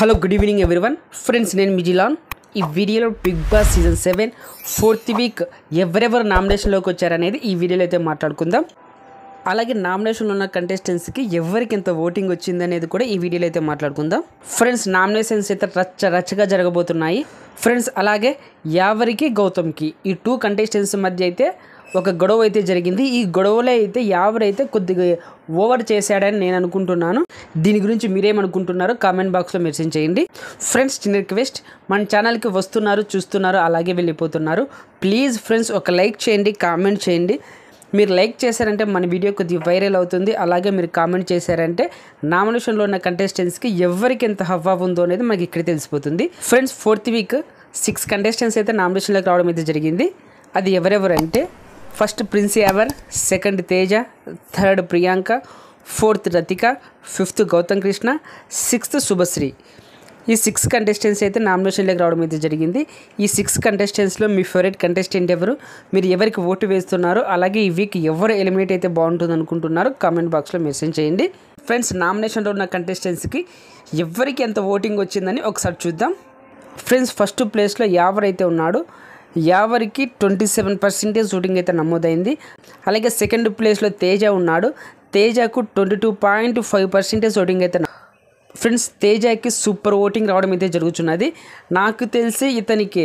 hello good evening everyone friends నేను మిజిలాన్ ఈ వీడియోలో Bigg Boss season seven fourth week ఎవరెవరు నామినేషన్లోకి వచ్చారనేది ఈ వీడియోలో అయితే మాట్లాడుకుందాం అలాగే నామినేషన్లో ఉన్న కంటెస్టెంట్స్కి ఎవరికి ఎంత ఓటింగ్ వచ్చిందనేది కూడా ఈ వీడియోలో అయితే మాట్లాడుకుందాం ఫ్రెండ్స్ నామినేషన్స్ అయితే రచ్చ రచ్చగా జరగబోతున్నాయి ఫ్రెండ్స్ అలాగే యావరికి గౌతమ్కి ఈ టూ కంటెస్టెంట్స్ మధ్య అయితే ఒక గొడవ అయితే జరిగింది ఈ గొడవలో అయితే యావర్ అయితే కొద్దిగా ఓవర్ చేశాడని నేను అనుకుంటున్నాను దీని గురించి మీరేమనుకుంటున్నారో కామెంట్ బాక్స్లో మెసేజ్ చేయండి ఫ్రెండ్స్ చిన్న రిక్వెస్ట్ మన ఛానల్కి వస్తున్నారు చూస్తున్నారు అలాగే వెళ్ళిపోతున్నారు ప్లీజ్ ఫ్రెండ్స్ ఒక లైక్ చేయండి కామెంట్ చేయండి మీరు లైక్ చేశారంటే మన వీడియో కొద్దిగా వైరల్ అవుతుంది అలాగే మీరు కామెంట్ చేశారంటే నామినేషన్లో ఉన్న కంటెస్టెంట్స్కి ఎవరికి ఎంత హవా ఉందో అనేది మనకి ఇక్కడ తెలిసిపోతుంది friends fourth week six contestants అయితే నామినేషన్లోకి రావడం అయితే జరిగింది అది ఎవరెవరంటే first prince Yawar second Teja third Priyanka fourth Rathika fifth Gautam Krishna sixth Subhashree ఈ సిక్స్ కంటెస్టెంట్స్ అయితే నామినేషన్లోకి రావడం అయితే జరిగింది ఈ సిక్స్ కంటెస్టెంట్స్లో మీ ఫేవరెట్ కంటెస్టెంట్ ఎవరు మీరు ఎవరికి ఓటు వేస్తున్నారు అలాగే ఈ వీక్ ఎవరు ఎలిమినేట్ అయితే బాగుంటుంది అనుకుంటున్నారు కామెంట్ బాక్స్లో మెసేజ్ చేయండి ఫ్రెండ్స్ నామినేషన్లో ఉన్న కంటెస్టెంట్స్కి ఎవరికి ఎంత ఓటింగ్ వచ్చిందని ఒకసారి చూద్దాం ఫ్రెండ్స్ ఫస్ట్ ప్లేస్లో యావర్ అయితే ఉన్నాడు యావరికి ట్వంటీ సెవెన్ పర్సెంటేజ్ షూటింగ్ అయితే నమోదైంది అలాగే సెకండ్ ప్లేస్లో తేజ ఉన్నాడు తేజకు twenty two point five percentage voting అయితే ఫ్రెండ్స్ తేజకి సూపర్ ఓటింగ్ రావడం అయితే జరుగుతున్నది నాకు తెలిసి ఇతనికి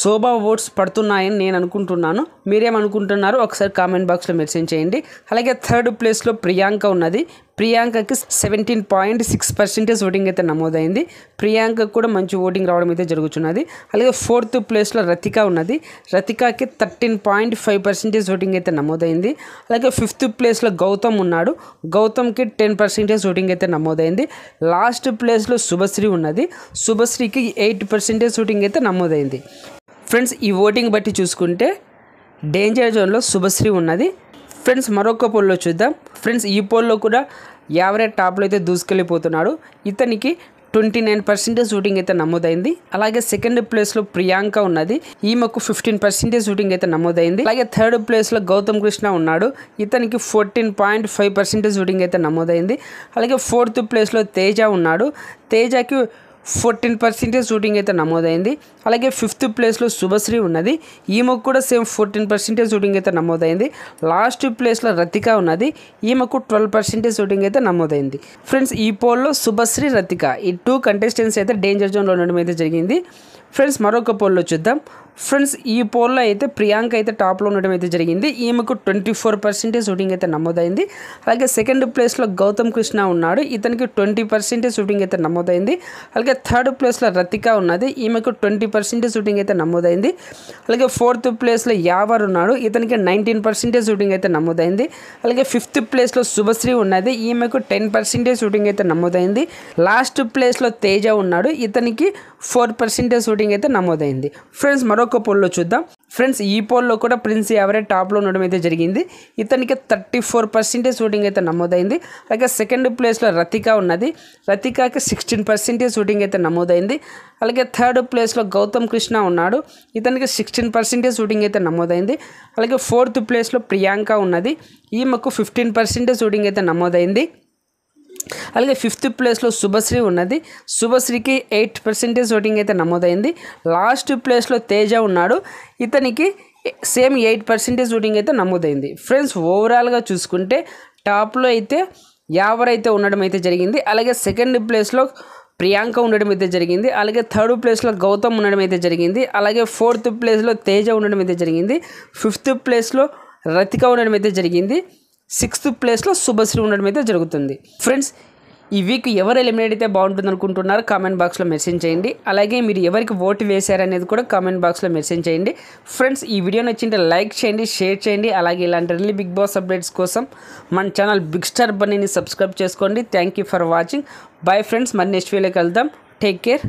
శోభా ఓట్స్ పడుతున్నాయని నేను అనుకుంటున్నాను మీరేమనుకుంటున్నారో ఒకసారి కామెంట్ బాక్స్లో మెన్షన్ చేయండి అలాగే థర్డ్ ప్లేస్లో ప్రియాంక ఉన్నది ప్రియాంకకి seventeen point six percentage voting అయితే నమోదైంది ప్రియాంక కూడా మంచి ఓటింగ్ రావడం అయితే జరుగుతున్నది అలాగే ఫోర్త్ ప్లేస్లో రతిక ఉన్నది రతికాకి thirteen point five percentage voting అయితే నమోదైంది అలాగే ఫిఫ్త్ ప్లేస్లో గౌతమ్ ఉన్నాడు గౌతమ్కి టెన్ పర్సెంటేజ్ ఓటింగ్ అయితే నమోదైంది లాస్ట్ ప్లేస్లో శుభశ్రీ ఉన్నది శుభశ్రీకి ఎయిట్ పర్సెంటేజ్ ఓటింగ్ అయితే నమోదైంది ఫ్రెండ్స్ ఈ ఓటింగ్ బట్టి చూసుకుంటే డేంజర్ జోన్లో శుభశ్రీ ఉన్నది ఫ్రెండ్స్ మరొక పోల్లో చూద్దాం ఫ్రెండ్స్ ఈ పోల్లో కూడా యావరేజ్ టాప్లో అయితే దూసుకెళ్ళిపోతున్నాడు ఇతనికి ట్వంటీ నైన్ పర్సెంటేజ్ షూటింగ్ అయితే నమోదైంది అలాగే సెకండ్ ప్లేస్లో ప్రియాంక ఉన్నది ఈమెకు ఫిఫ్టీన్ పర్సెంటేజ్ షూటింగ్ అయితే నమోదైంది అలాగే థర్డ్ ప్లేస్లో గౌతమ్ కృష్ణ ఉన్నాడు ఇతనికి fourteen point five percentage voting అయితే నమోదైంది అలాగే ఫోర్త్ ప్లేస్లో తేజ ఉన్నాడు తేజకి ఫోర్టీన్ పర్సెంటేజ్ షూటింగ్ అయితే నమోదైంది అలాగే ఫిఫ్త్ ప్లేస్లో శుభశ్రీ ఉన్నది ఈమెకు కూడా సేమ్ ఫోర్టీన్ పర్సెంటేజ్ షూటింగ్ అయితే నమోదైంది లాస్ట్ ప్లేస్లో రతిక ఉన్నది ఈమెకు ట్వెల్వ్ పర్సెంటేజ్ షూటింగ్ అయితే నమోదైంది ఫ్రెండ్స్ ఈ పోల్లో శుభశ్రీ రతిక ఈ టూ కంటెస్టెంట్స్ అయితే డేంజర్ జోన్లో ఉండడం అయితే జరిగింది ఫ్రెండ్స్ మరొక పోల్లో చూద్దాం ఫ్రెండ్స్ ఈ పోల్లో అయితే ప్రియాంక అయితే టాప్లో ఉండడం అయితే జరిగింది ఈమెకు ట్వంటీ ఫోర్ పర్సెంటేజ్ షూటింగ్ అయితే నమోదైంది అలాగే సెకండ్ ప్లేస్లో గౌతమ్ కృష్ణ ఉన్నాడు ఇతనికి ట్వంటీ పర్సెంటేజ్ షూటింగ్ అయితే నమోదైంది అలాగే థర్డ్ ప్లేస్లో రతిక ఉన్నది ఈమెకు ట్వంటీ పర్సెంటేజ్ షూటింగ్ అయితే నమోదైంది అలాగే ఫోర్త్ ప్లేస్లో యావర్ ఉన్నాడు ఇతనికి నైన్టీన్ పర్సెంటేజ్ షూటింగ్ అయితే నమోదైంది అలాగే ఫిఫ్త్ ప్లేస్లో శుభశ్రీ ఉన్నది ఈమెకు టెన్ పర్సెంటేజ్ షూటింగ్ అయితే నమోదైంది లాస్ట్ ప్లేస్లో తేజ ఉన్నాడు ఇతనికి ఫోర్ పర్సెంటేజ్ షూటింగ్ ఓటింగ్ అయితే నమోదైంది ఫ్రెండ్స్ మరొక పోల్లో చూద్దాం ఫ్రెండ్స్ ఈ పోల్లో కూడా ప్రిన్స్ ఎవరే టాప్లో ఉండడం అయితే జరిగింది ఇతనికి థర్టీ ఫోర్ పర్సెంటేజ్ ఓటింగ్ అయితే నమోదైంది అలాగే సెకండ్ ప్లేస్లో రతిక ఉన్నది రతికాకి సిక్స్టీన్ పర్సెంటేజ్ ఓటింగ్ అయితే నమోదైంది అలాగే థర్డ్ ప్లేస్లో గౌతమ్ కృష్ణ ఉన్నాడు ఇతనికి సిక్స్టీన్ పర్సెంటేజ్ ఓటింగ్ అయితే నమోదైంది అలాగే ఫోర్త్ ప్లేస్లో ప్రియాంక ఉన్నది ఈమెకు ఫిఫ్టీన్ పర్సెంటేజ్ ఓటింగ్ అయితే నమోదైంది అలాగే ఫిఫ్త్ ప్లేస్లో శుభశ్రీ ఉన్నది శుభశ్రీకి ఎయిట్ పర్సెంటేజ్ ఓటింగ్ అయితే నమోదైంది లాస్ట్ ప్లేస్లో తేజ ఉన్నాడు ఇతనికి సేమ్ ఎయిట్ పర్సెంటేజ్ ఓటింగ్ అయితే నమోదైంది ఫ్రెండ్స్ ఓవరాల్గా చూసుకుంటే టాప్లో అయితే యావర్ అయితే ఉండడం అయితే జరిగింది అలాగే సెకండ్ ప్లేస్లో ప్రియాంక ఉండడం అయితే జరిగింది అలాగే థర్డ్ ప్లేస్లో గౌతమ్ ఉండడం అయితే జరిగింది అలాగే ఫోర్త్ ప్లేస్లో తేజ ఉండడం అయితే జరిగింది ఫిఫ్త్ ప్లేస్లో రతిక ఉండడం అయితే జరిగింది సిక్స్త్ ప్లేస్లో శుభశ్రీ ఉండడం అయితే జరుగుతుంది ఫ్రెండ్స్ ఈ వీక్ ఎవరు ఎలిమినేట్ అయితే బాగుంటుంది అనుకుంటున్నారో కామెంట్ బాక్స్లో మెసేజ్ చేయండి అలాగే మీరు ఎవరికి ఓటు వేశారనేది కూడా కామెంట్ బాక్స్లో మెసేజ్ చేయండి ఫ్రెండ్స్ ఈ వీడియో నచ్చింటే లైక్ చేయండి షేర్ చేయండి అలాగే ఇలాంటి ఎర్లీ బిగ్ బాస్ అప్డేట్స్ కోసం మన ఛానల్ బిగ్ స్టార్ బన్నీని సబ్స్క్రైబ్ చేసుకోండి thank for watching bye friends మరి నెక్స్ట్ వీడియోకి వెళ్దాం టేక్ కేర్